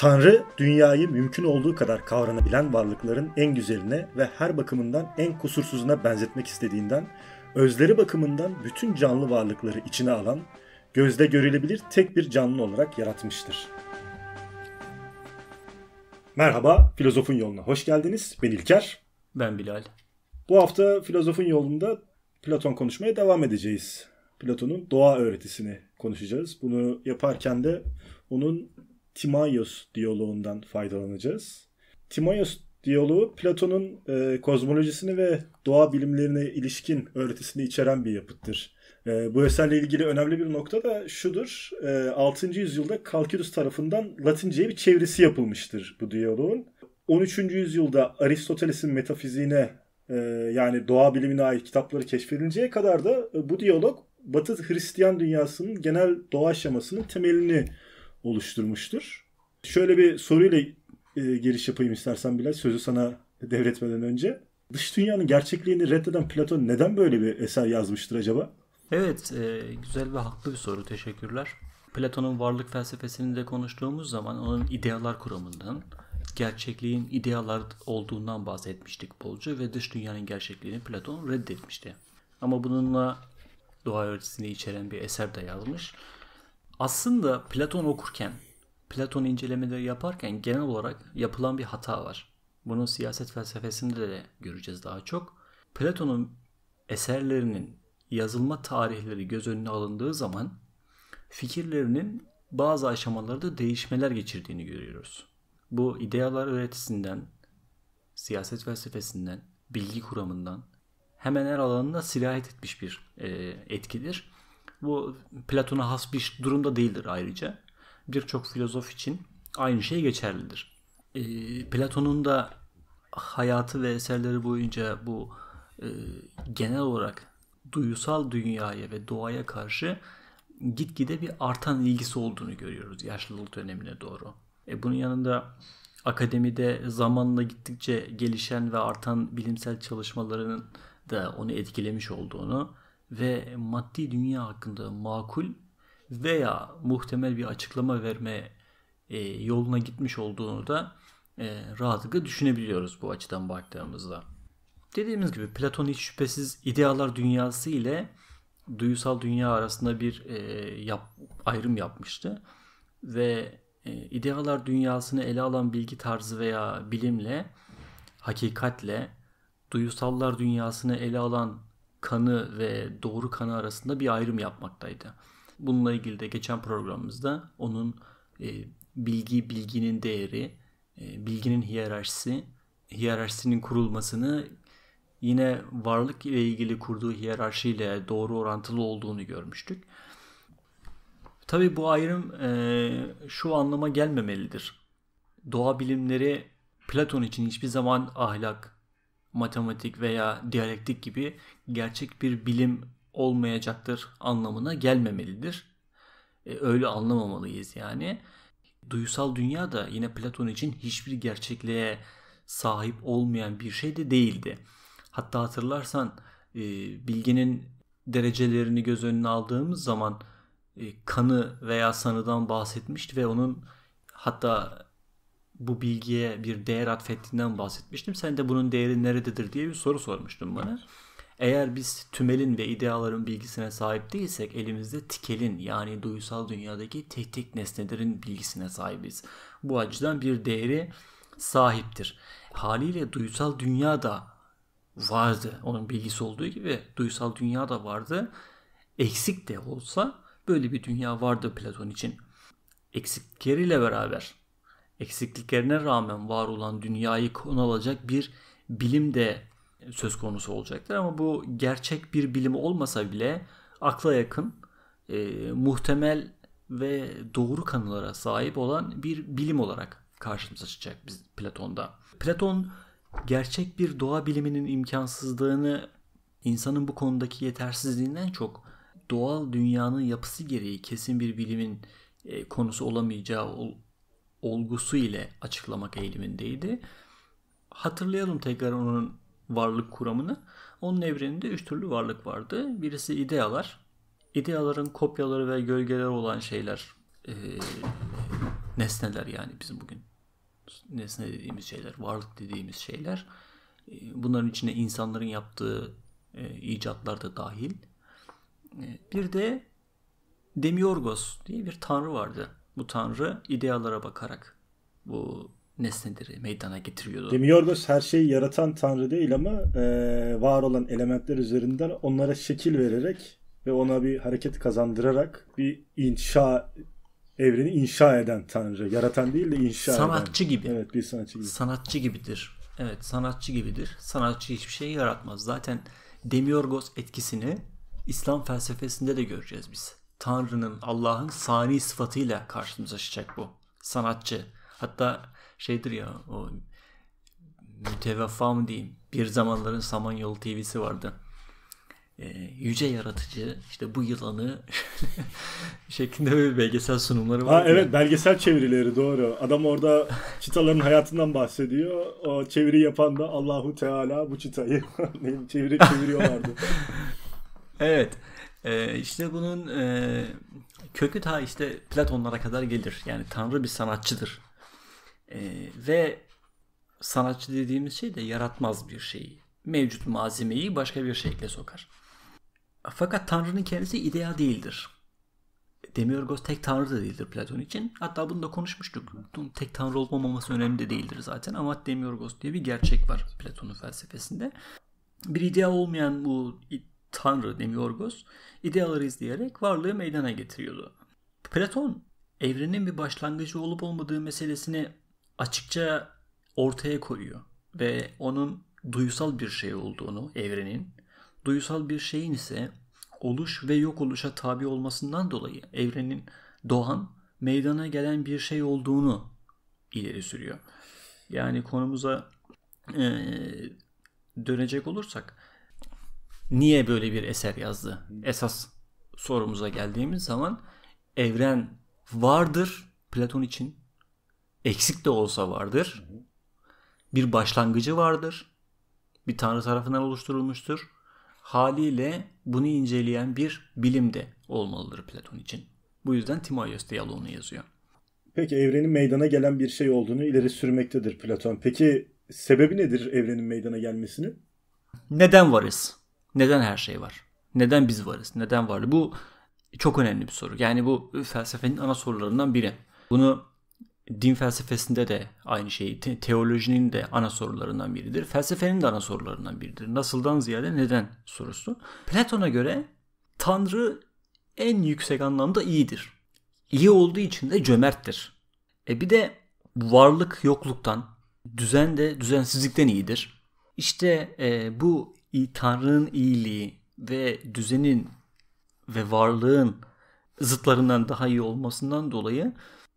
Tanrı dünyayı mümkün olduğu kadar kavranabilen varlıkların en güzeline ve her bakımından en kusursuzuna benzetmek istediğinden, özleri bakımından bütün canlı varlıkları içine alan, gözde görülebilir tek bir canlı olarak yaratmıştır. Merhaba, Filozofun Yoluna hoş geldiniz. Ben İlker. Ben Bilal. Bu hafta Filozofun Yolunda Platon konuşmaya devam edeceğiz. Platon'un doğa öğretisini konuşacağız. Bunu yaparken de onun Timaios diyaloğundan faydalanacağız. Timaios diyaloğu Platon'un e, kozmolojisini ve doğa bilimlerine ilişkin öğretisini içeren bir yapıttır. E, bu eserle ilgili önemli bir nokta da şudur. E, 6. yüzyılda Kalkülüs tarafından Latince'ye bir çevirisi yapılmıştır bu diyaloğun. 13. yüzyılda Aristoteles'in metafiziğine e, yani doğa bilimine ait kitapları keşfedilinceye kadar da e, bu diyalog Batı Hristiyan dünyasının genel doğa aşamasının temelini oluşturmuştur. Şöyle bir soruyla e, giriş yapayım istersen Bilal. Sözü sana devretmeden önce. Dış dünyanın gerçekliğini reddeden Platon neden böyle bir eser yazmıştır acaba? Evet, e, güzel ve haklı bir soru. Teşekkürler. Platon'un varlık felsefesini de konuştuğumuz zaman onun idealar kuramından, gerçekliğin idealar olduğundan bahsetmiştik bolca ve dış dünyanın gerçekliğini Platon reddetmişti. Ama bununla doğa öğretisini içeren bir eser de yazmış. Aslında Platon okurken, Platon incelemeleri yaparken genel olarak yapılan bir hata var. Bunu siyaset felsefesinde de göreceğiz daha çok. Platon'un eserlerinin yazılma tarihleri göz önüne alındığı zaman fikirlerinin bazı aşamalarda değişmeler geçirdiğini görüyoruz. Bu idealar öğretisinden, siyaset felsefesinden, bilgi kuramından hemen her alanına sirayet etmiş bir e, etkidir. Bu Platon'a has bir durumda değildir ayrıca. Birçok filozof için aynı şey geçerlidir. E, Platon'un da hayatı ve eserleri boyunca bu e, genel olarak duyusal dünyaya ve doğaya karşı gitgide bir artan ilgisi olduğunu görüyoruz yaşlılık dönemine doğru. E, bunun yanında akademide zamanla gittikçe gelişen ve artan bilimsel çalışmalarının da onu etkilemiş olduğunu ve maddi dünya hakkında makul veya muhtemel bir açıklama verme e, yoluna gitmiş olduğunu da e, rahatlıkla düşünebiliyoruz bu açıdan baktığımızda. Dediğimiz gibi Platon hiç şüphesiz idealar dünyası ile duyusal dünya arasında bir e, yap, ayrım yapmıştı ve e, idealar dünyasını ele alan bilgi tarzı veya bilimle, hakikatle, duyusallar dünyasını ele alan kanı ve doğru kanı arasında bir ayrım yapmaktaydı. Bununla ilgili de geçen programımızda onun e, bilgi, bilginin değeri, e, bilginin hiyerarşisi, hiyerarşisinin kurulmasını yine varlık ile ilgili kurduğu hiyerarşiyle doğru orantılı olduğunu görmüştük. Tabii bu ayrım e, şu anlama gelmemelidir. Doğa bilimleri Platon için hiçbir zaman ahlak, matematik veya diyalektik gibi gerçek bir bilim olmayacaktır anlamına gelmemelidir. E, öyle anlamamalıyız yani. Duysal dünya da yine Platon için hiçbir gerçekliğe sahip olmayan bir şey de değildi. Hatta hatırlarsan e, bilginin derecelerini göz önüne aldığımız zaman e, kanı veya sanıdan bahsetmişti ve onun hatta bu bilgiye bir değer atfettiğinden bahsetmiştim. Sen de bunun değeri nerededir diye bir soru sormuştun bana. Eğer biz tümelin ve ideaların bilgisine sahip değilsek elimizde tikelin yani duysal dünyadaki tek tek nesnelerin bilgisine sahibiz. Bu açıdan bir değeri sahiptir. Haliyle duysal dünya da vardı. Onun bilgisi olduğu gibi duysal dünya da vardı. Eksik de olsa böyle bir dünya vardı Platon için. Eksikleriyle beraber eksikliklerine rağmen var olan dünyayı konu alacak bir bilim de söz konusu olacaktır. Ama bu gerçek bir bilim olmasa bile akla yakın, e, muhtemel ve doğru kanılara sahip olan bir bilim olarak karşımıza çıkacak biz Platon'da. Platon gerçek bir doğa biliminin imkansızlığını insanın bu konudaki yetersizliğinden çok doğal dünyanın yapısı gereği kesin bir bilimin e, konusu olamayacağı olgusu ile açıklamak eğilimindeydi. Hatırlayalım tekrar onun varlık kuramını. Onun evreninde üç türlü varlık vardı. Birisi idealar. İdeaların kopyaları ve gölgeleri olan şeyler e, nesneler yani bizim bugün nesne dediğimiz şeyler, varlık dediğimiz şeyler. E, bunların içine insanların yaptığı e, icatlar da dahil. E, bir de Demiorgos diye bir tanrı vardı bu tanrı idealara bakarak bu nesneleri meydana getiriyordu. Demiyorgos her şeyi yaratan tanrı değil ama e, var olan elementler üzerinden onlara şekil vererek ve ona bir hareket kazandırarak bir inşa evreni inşa eden tanrı. Yaratan değil de inşa sanatçı eden. gibi. Evet bir sanatçı gibi. Sanatçı gibidir. Evet sanatçı gibidir. Sanatçı hiçbir şey yaratmaz. Zaten Demiorgos etkisini İslam felsefesinde de göreceğiz biz. Tanrı'nın, Allah'ın sani sıfatıyla karşımıza çıkacak bu. Sanatçı. Hatta şeydir ya o müteveffa mı diyeyim. Bir zamanların Samanyolu TV'si vardı. Ee, yüce yaratıcı işte bu yılanı şeklinde böyle belgesel sunumları var. Ha, evet belgesel çevirileri doğru. Adam orada çıtaların hayatından bahsediyor. O çeviri yapan da Allahu Teala bu çıtayı çeviri çeviriyorlardı. evet. Ee, işte bunun e, kökü ta işte Platonlara kadar gelir. Yani Tanrı bir sanatçıdır. E, ve sanatçı dediğimiz şey de yaratmaz bir şeyi. Mevcut malzemeyi başka bir şekle sokar. Fakat Tanrı'nın kendisi ideal değildir. Demiorgos tek tanrı da değildir Platon için. Hatta bunu da konuşmuştuk. Tek tanrı olmaması önemli de değildir zaten ama Demiorgos diye bir gerçek var Platon'un felsefesinde. Bir ideal olmayan bu tanrı Demiorgos ideaları izleyerek varlığı meydana getiriyordu. Platon evrenin bir başlangıcı olup olmadığı meselesini açıkça ortaya koyuyor ve onun duysal bir şey olduğunu evrenin, duysal bir şeyin ise oluş ve yok oluşa tabi olmasından dolayı evrenin doğan, meydana gelen bir şey olduğunu ileri sürüyor. Yani konumuza e, dönecek olursak niye böyle bir eser yazdı? Esas sorumuza geldiğimiz zaman evren vardır Platon için. Eksik de olsa vardır. Bir başlangıcı vardır. Bir tanrı tarafından oluşturulmuştur. Haliyle bunu inceleyen bir bilim de olmalıdır Platon için. Bu yüzden Timaeus diyaloğunu yazıyor. Peki evrenin meydana gelen bir şey olduğunu ileri sürmektedir Platon. Peki sebebi nedir evrenin meydana gelmesinin? Neden varız? Neden her şey var? Neden biz varız? Neden varlı? Bu çok önemli bir soru. Yani bu felsefenin ana sorularından biri. Bunu din felsefesinde de aynı şey, teolojinin de ana sorularından biridir. Felsefenin de ana sorularından biridir. Nasıldan ziyade neden sorusu. Platon'a göre Tanrı en yüksek anlamda iyidir. İyi olduğu için de cömerttir. E bir de varlık yokluktan, düzen de düzensizlikten iyidir. İşte e, bu Tanrı'nın iyiliği ve düzenin ve varlığın zıtlarından daha iyi olmasından dolayı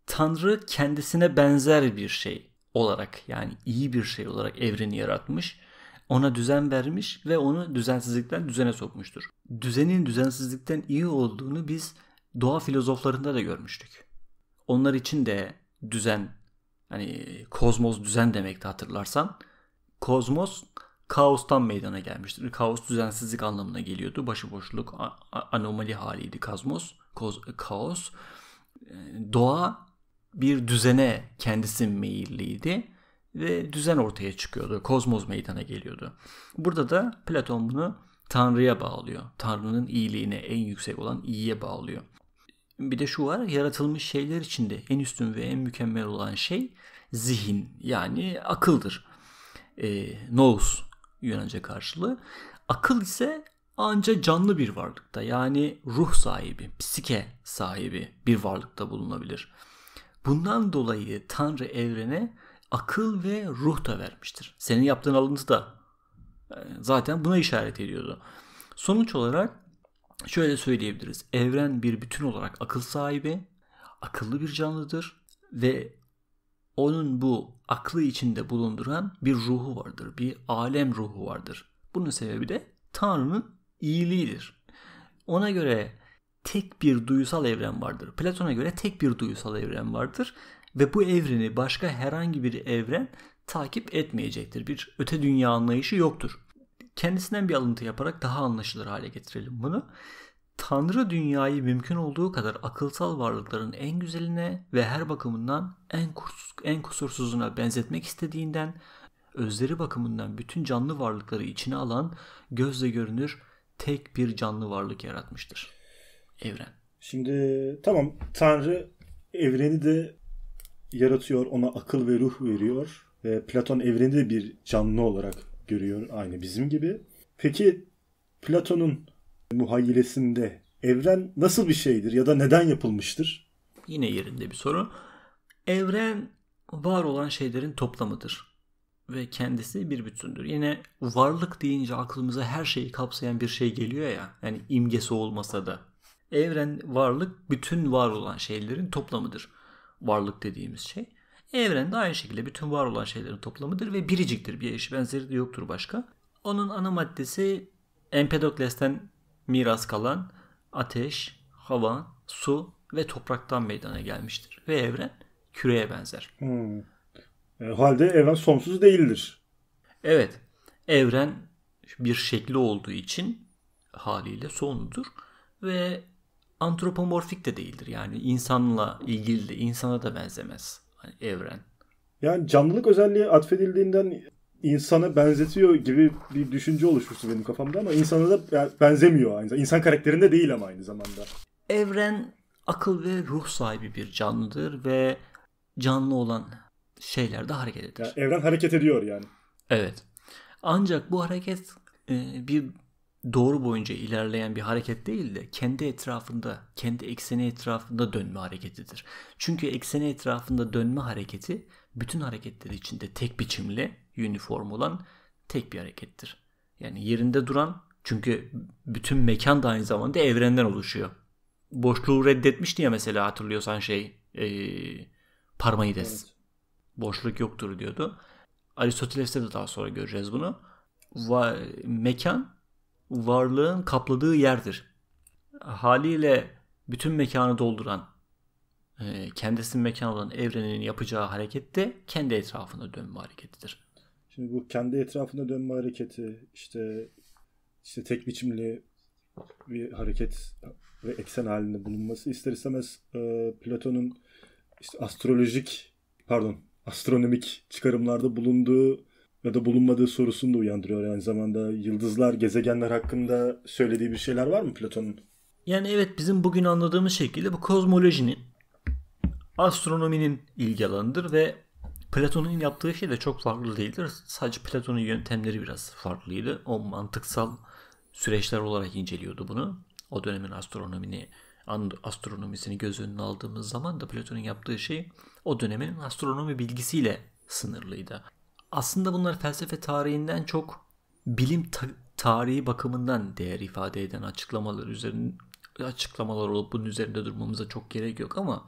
Tanrı kendisine benzer bir şey olarak yani iyi bir şey olarak evreni yaratmış. Ona düzen vermiş ve onu düzensizlikten düzene sokmuştur. Düzenin düzensizlikten iyi olduğunu biz doğa filozoflarında da görmüştük. Onlar için de düzen hani kozmos düzen demekti hatırlarsan. Kozmos kaostan meydana gelmiştir. Kaos düzensizlik anlamına geliyordu. Başıboşluk, anomali haliydi kazmos, koz, kaos. Ee, doğa bir düzene kendisi meyilliydi ve düzen ortaya çıkıyordu. Kozmos meydana geliyordu. Burada da Platon bunu Tanrı'ya bağlıyor. Tanrı'nın iyiliğine, en yüksek olan iyiye bağlıyor. Bir de şu var, yaratılmış şeyler içinde en üstün ve en mükemmel olan şey zihin yani akıldır. E, nous Yunanca karşılığı. Akıl ise anca canlı bir varlıkta yani ruh sahibi, psike sahibi bir varlıkta bulunabilir. Bundan dolayı Tanrı evrene akıl ve ruh da vermiştir. Senin yaptığın alıntı da e, zaten buna işaret ediyordu. Sonuç olarak şöyle söyleyebiliriz. Evren bir bütün olarak akıl sahibi, akıllı bir canlıdır ve onun bu aklı içinde bulunduran bir ruhu vardır. Bir alem ruhu vardır. Bunun sebebi de Tanrı'nın iyiliğidir. Ona göre tek bir duysal evren vardır. Platon'a göre tek bir duysal evren vardır ve bu evreni başka herhangi bir evren takip etmeyecektir. Bir öte dünya anlayışı yoktur. Kendisinden bir alıntı yaparak daha anlaşılır hale getirelim bunu. Tanrı dünyayı mümkün olduğu kadar akılsal varlıkların en güzeline ve her bakımından en, kus en kusursuzuna benzetmek istediğinden özleri bakımından bütün canlı varlıkları içine alan gözle görünür tek bir canlı varlık yaratmıştır. Evren. Şimdi tamam Tanrı evreni de yaratıyor, ona akıl ve ruh veriyor ve Platon evreni de bir canlı olarak görüyor aynı bizim gibi. Peki Platon'un muhayyilesinde evren nasıl bir şeydir ya da neden yapılmıştır? Yine yerinde bir soru. Evren var olan şeylerin toplamıdır ve kendisi bir bütündür. Yine varlık deyince aklımıza her şeyi kapsayan bir şey geliyor ya. Yani imgesi olmasa da. Evren varlık bütün var olan şeylerin toplamıdır. Varlık dediğimiz şey. Evren de aynı şekilde bütün var olan şeylerin toplamıdır ve biriciktir. Bir eşi benzeri de yoktur başka. Onun ana maddesi Empedokles'ten miras kalan ateş, hava, su ve topraktan meydana gelmiştir. Ve evren küreye benzer. Hmm. E, halde evren sonsuz değildir. Evet. Evren bir şekli olduğu için haliyle sonludur ve antropomorfik de değildir. Yani insanla ilgili de insana da benzemez yani evren. Yani canlılık özelliği atfedildiğinden insana benzetiyor gibi bir düşünce oluşursun benim kafamda ama insana da benzemiyor aynı zamanda. İnsan karakterinde değil ama aynı zamanda. Evren akıl ve ruh sahibi bir canlıdır ve canlı olan şeylerde hareket eder. Yani evren hareket ediyor yani. Evet. Ancak bu hareket e, bir doğru boyunca ilerleyen bir hareket değil de kendi etrafında, kendi ekseni etrafında dönme hareketidir. Çünkü ekseni etrafında dönme hareketi bütün hareketleri içinde tek biçimli uniform olan tek bir harekettir. Yani yerinde duran çünkü bütün mekan da aynı zamanda evrenden oluşuyor. Boşluğu reddetmişti ya mesela hatırlıyorsan şey e, Parmenides. Evet. Boşluk yoktur diyordu. Aristoteles'te de daha sonra göreceğiz bunu. Va- mekan varlığın kapladığı yerdir. Haliyle bütün mekanı dolduran ee, kendisinin mekan olan evrenin yapacağı hareket de kendi etrafında dönme hareketidir. Şimdi bu kendi etrafında dönme hareketi işte işte tek biçimli bir hareket ve eksen halinde bulunması ister istemez e, Platon'un işte astrolojik pardon astronomik çıkarımlarda bulunduğu ya da bulunmadığı sorusunu da uyandırıyor aynı zamanda yıldızlar gezegenler hakkında söylediği bir şeyler var mı Platon'un? Yani evet bizim bugün anladığımız şekilde bu kozmolojinin astronominin ilgi alanıdır ve Platon'un yaptığı şey de çok farklı değildir. Sadece Platon'un yöntemleri biraz farklıydı. O mantıksal süreçler olarak inceliyordu bunu. O dönemin astronomini astronomisini göz önüne aldığımız zaman da Platon'un yaptığı şey o dönemin astronomi bilgisiyle sınırlıydı. Aslında bunlar felsefe tarihinden çok bilim ta- tarihi bakımından değer ifade eden açıklamalar üzerine açıklamalar olup bunun üzerinde durmamıza çok gerek yok ama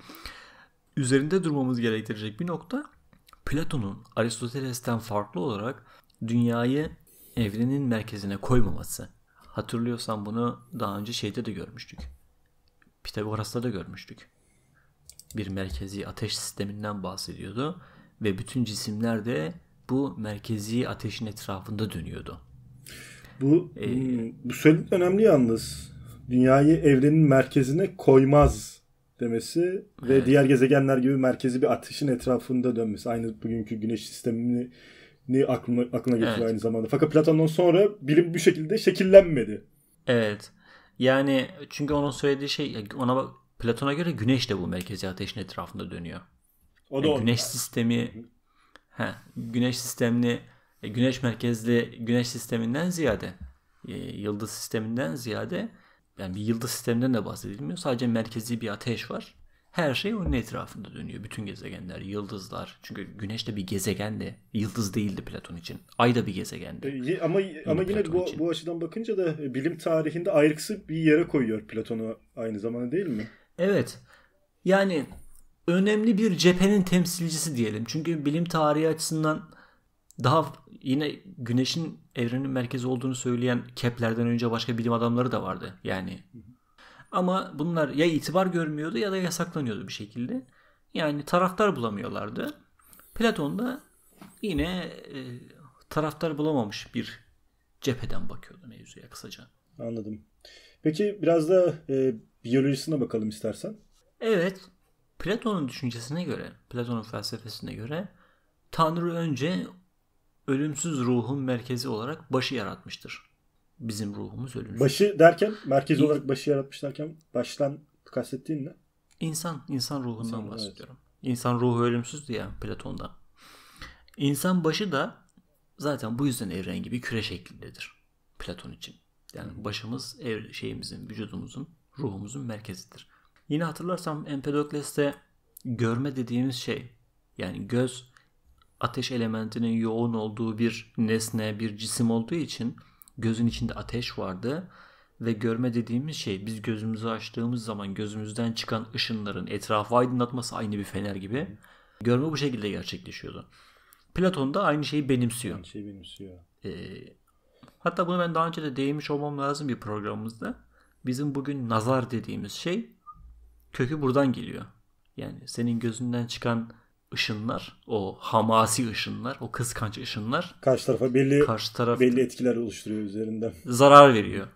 üzerinde durmamız gerektirecek bir nokta Platon'un Aristoteles'ten farklı olarak dünyayı evrenin merkezine koymaması. Hatırlıyorsan bunu daha önce şeyde de görmüştük. Pitagoras'ta da görmüştük. Bir merkezi ateş sisteminden bahsediyordu ve bütün cisimler de bu merkezi ateşin etrafında dönüyordu. Bu ee, hmm, bu söylediğin önemli yalnız. Dünyayı evrenin merkezine koymaz demesi ve diğer gezegenler gibi merkezi bir ateşin etrafında dönmesi. Aynı bugünkü güneş sistemini ni aklına, aklına getiriyor evet. aynı zamanda. Fakat Platon'dan sonra bilim bu şekilde şekillenmedi. Evet. Yani çünkü onun söylediği şey ona Platon'a göre güneş de bu merkezi ateşin etrafında dönüyor. O da yani güneş onda. sistemi he, güneş sistemli e, güneş merkezli güneş sisteminden ziyade e, yıldız sisteminden ziyade yani bir yıldız sisteminden de bahsedilmiyor. Sadece merkezi bir ateş var. Her şey onun etrafında dönüyor. Bütün gezegenler, yıldızlar. Çünkü Güneş de bir gezegendi. Yıldız değildi Platon için. Ay da bir gezegendi. E, ama yine ama Platon yine bu, bu açıdan bakınca da e, bilim tarihinde ayrıksı bir yere koyuyor Platon'u aynı zamanda değil mi? Evet. Yani önemli bir cephenin temsilcisi diyelim. Çünkü bilim tarihi açısından daha yine güneşin evrenin merkezi olduğunu söyleyen Kepler'den önce başka bilim adamları da vardı yani. Ama bunlar ya itibar görmüyordu ya da yasaklanıyordu bir şekilde. Yani taraftar bulamıyorlardı. Platon da yine e, taraftar bulamamış bir cepheden bakıyordu mevzuya kısaca. Anladım. Peki biraz da e, biyolojisine bakalım istersen. Evet. Platon'un düşüncesine göre, Platon'un felsefesine göre Tanrı önce ölümsüz ruhun merkezi olarak başı yaratmıştır. Bizim ruhumuz ölümsüz. Başı derken, merkezi İn... olarak başı yaratmış derken baştan kastettiğin ne? İnsan, insan ruhundan insan, bahsediyorum. Evet. İnsan ruhu ölümsüz diye Platon'da. İnsan başı da zaten bu yüzden evren gibi küre şeklindedir Platon için. Yani başımız ev şeyimizin, vücudumuzun, ruhumuzun merkezidir. Yine hatırlarsam Empedokles'te görme dediğimiz şey yani göz ateş elementinin yoğun olduğu bir nesne, bir cisim olduğu için gözün içinde ateş vardı ve görme dediğimiz şey biz gözümüzü açtığımız zaman gözümüzden çıkan ışınların etrafı aydınlatması aynı bir fener gibi. Görme bu şekilde gerçekleşiyordu. Platon da aynı şeyi benimsiyor. Aynı şeyi benimsiyor. Ee, hatta bunu ben daha önce de değinmiş olmam lazım bir programımızda. Bizim bugün nazar dediğimiz şey kökü buradan geliyor. Yani senin gözünden çıkan ışınlar, o hamasi ışınlar, o kıskanç ışınlar karşı tarafa belli karşı taraf belli etkiler oluşturuyor üzerinde. Zarar veriyor.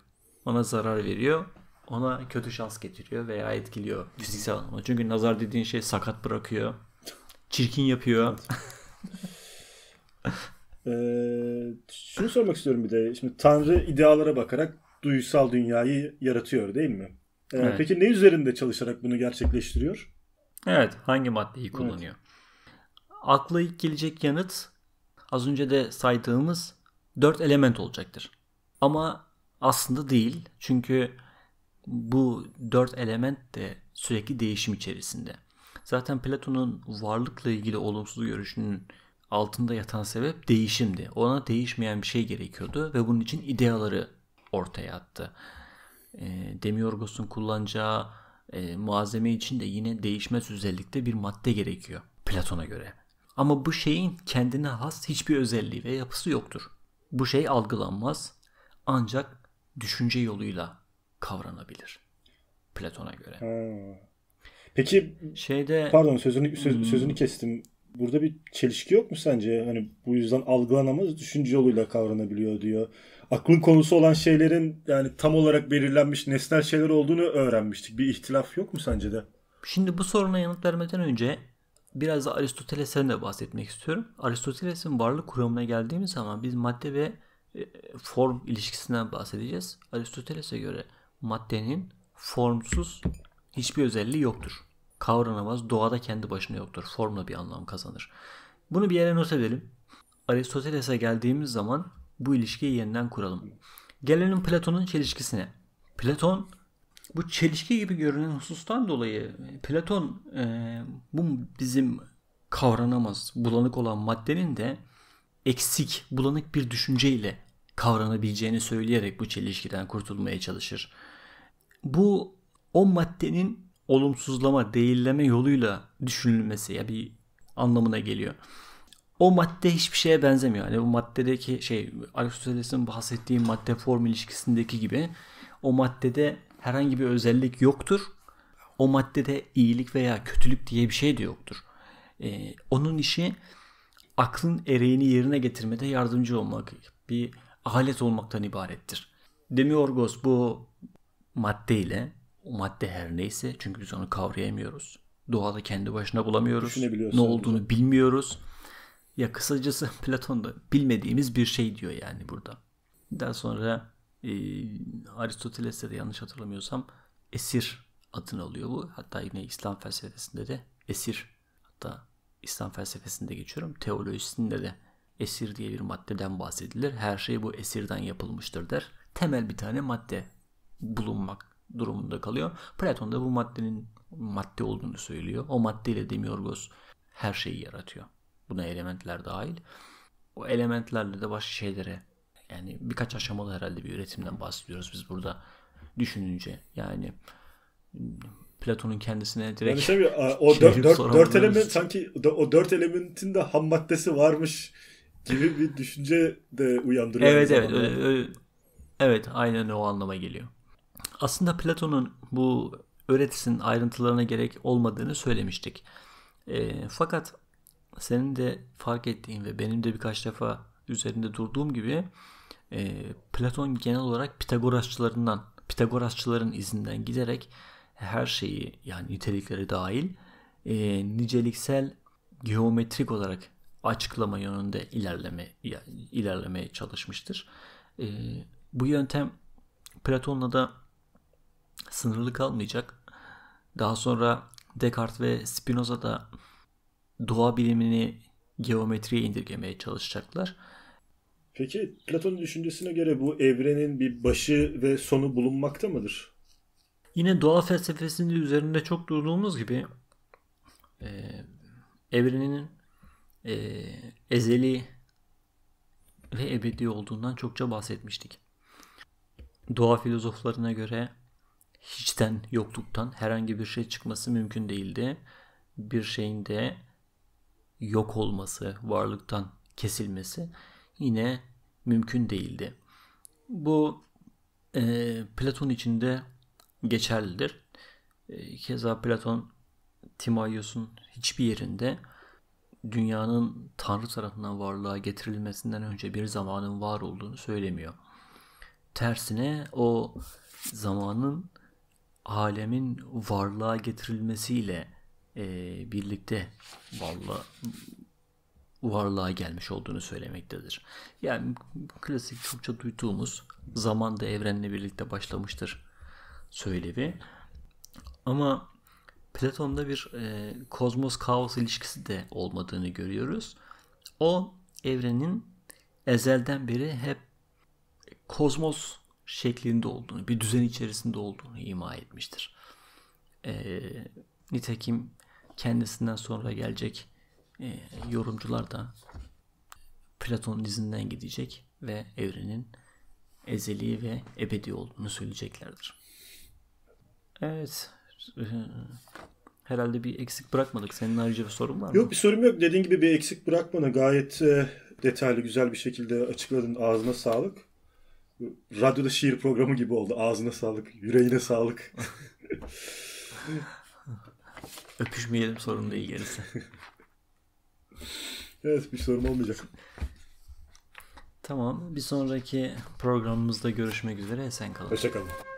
Ona zarar veriyor. Ona kötü şans getiriyor veya etkiliyor fiziksel anlamda. Çünkü nazar dediğin şey sakat bırakıyor. Çirkin yapıyor. Evet. ee, şunu sormak istiyorum bir de. Şimdi Tanrı idealara bakarak duysal dünyayı yaratıyor değil mi? Ee, evet. Peki ne üzerinde çalışarak bunu gerçekleştiriyor? Evet, hangi maddeyi kullanıyor? Evet akla ilk gelecek yanıt az önce de saydığımız dört element olacaktır. Ama aslında değil. Çünkü bu dört element de sürekli değişim içerisinde. Zaten Platon'un varlıkla ilgili olumsuz görüşünün altında yatan sebep değişimdi. Ona değişmeyen bir şey gerekiyordu ve bunun için ideaları ortaya attı. Ee, e, Demiorgos'un kullanacağı malzeme için de yine değişmez özellikte bir madde gerekiyor Platon'a göre. Ama bu şeyin kendine has hiçbir özelliği ve yapısı yoktur. Bu şey algılanmaz ancak düşünce yoluyla kavranabilir Platon'a göre. Ha. Peki şeyde pardon sözünü söz, hmm. sözünü kestim. Burada bir çelişki yok mu sence? Hani bu yüzden algılanamaz, düşünce yoluyla kavranabiliyor diyor. Aklın konusu olan şeylerin yani tam olarak belirlenmiş nesnel şeyler olduğunu öğrenmiştik. Bir ihtilaf yok mu sence de? Şimdi bu soruna yanıt vermeden önce biraz da Aristoteles'ten de bahsetmek istiyorum. Aristoteles'in varlık kuramına geldiğimiz zaman biz madde ve e, form ilişkisinden bahsedeceğiz. Aristoteles'e göre maddenin formsuz hiçbir özelliği yoktur. Kavranamaz, doğada kendi başına yoktur. Formla bir anlam kazanır. Bunu bir yere not edelim. Aristoteles'e geldiğimiz zaman bu ilişkiyi yeniden kuralım. Gelelim Platon'un çelişkisine. Platon bu çelişki gibi görünen husustan dolayı e, Platon e, bu bizim kavranamaz bulanık olan maddenin de eksik bulanık bir düşünceyle kavranabileceğini söyleyerek bu çelişkiden kurtulmaya çalışır. Bu o maddenin olumsuzlama, değilleme yoluyla düşünülmesi ya bir anlamına geliyor. O madde hiçbir şeye benzemiyor. Yani o maddedeki şey Aristoteles'in bahsettiği madde form ilişkisindeki gibi o maddede herhangi bir özellik yoktur. O maddede iyilik veya kötülük diye bir şey de yoktur. Ee, onun işi aklın ereğini yerine getirmede yardımcı olmak, bir alet olmaktan ibarettir. Demiorgos bu maddeyle, o madde her neyse çünkü biz onu kavrayamıyoruz. Doğada kendi başına bulamıyoruz. Ne olduğunu hocam. bilmiyoruz. Ya kısacası Platon da bilmediğimiz bir şey diyor yani burada. Daha sonra e, Aristoteles'te de yanlış hatırlamıyorsam esir adını alıyor bu. Hatta yine İslam felsefesinde de esir hatta İslam felsefesinde geçiyorum. Teolojisinde de esir diye bir maddeden bahsedilir. Her şey bu esirden yapılmıştır der. Temel bir tane madde bulunmak durumunda kalıyor. Platon da bu maddenin madde olduğunu söylüyor. O maddeyle Demiorgos her şeyi yaratıyor. Buna elementler dahil. O elementlerle de başka şeylere yani birkaç aşamalı herhalde bir üretimden bahsediyoruz biz burada düşününce. Yani Platon'un kendisine direkt yani tabii, şey, o şey dört, dört, dört element sanki o dört elementin de ham maddesi varmış gibi bir düşünce de uyandırıyor. Evet evet öyle, öyle, evet aynen o anlama geliyor. Aslında Platon'un bu öğretisinin ayrıntılarına gerek olmadığını söylemiştik. E, fakat senin de fark ettiğin ve benim de birkaç defa üzerinde durduğum gibi e, Platon genel olarak Pitagorasçılarından, Pitagorasçıların izinden giderek her şeyi yani nitelikleri dahil e, niceliksel geometrik olarak açıklama yönünde ilerleme yani ilerlemeye çalışmıştır. E, bu yöntem Platon'la da sınırlı kalmayacak. Daha sonra Descartes ve Spinoza da doğa bilimini geometriye indirgemeye çalışacaklar. Peki Platon düşüncesine göre bu evrenin bir başı ve sonu bulunmakta mıdır? Yine doğa felsefesinde üzerinde çok durduğumuz gibi e, evrenin e, ezeli ve ebedi olduğundan çokça bahsetmiştik. Doğa filozoflarına göre hiçten, yokluktan herhangi bir şey çıkması mümkün değildi. Bir şeyin de yok olması, varlıktan kesilmesi yine mümkün değildi. Bu e, Platon içinde geçerlidir. E, keza Platon Timaios'un hiçbir yerinde dünyanın Tanrı tarafından varlığa getirilmesinden önce bir zamanın var olduğunu söylemiyor. Tersine o zamanın alemin varlığa getirilmesiyle e, birlikte varlığa varlığa gelmiş olduğunu söylemektedir. Yani klasik çokça duyduğumuz zaman da evrenle birlikte başlamıştır söylevi. Ama Platon'da bir e, kozmos kaos ilişkisi de olmadığını görüyoruz. O evrenin ezelden beri hep kozmos şeklinde olduğunu, bir düzen içerisinde olduğunu ima etmiştir. E, nitekim kendisinden sonra gelecek ee, yorumcular da Platon izinden gidecek ve evrenin ezeli ve ebedi olduğunu söyleyeceklerdir. Evet. E, herhalde bir eksik bırakmadık. Senin ayrıca bir sorun var mı? Yok bir sorum yok. Dediğin gibi bir eksik bırakmana gayet e, detaylı güzel bir şekilde açıkladın. Ağzına sağlık. Radyoda şiir programı gibi oldu. Ağzına sağlık, yüreğine sağlık. Öpüşmeyelim sorun değil gerisi. Evet bir sorum olmayacak. Tamam. Bir sonraki programımızda görüşmek üzere. Esen kalın. Hoşçakalın.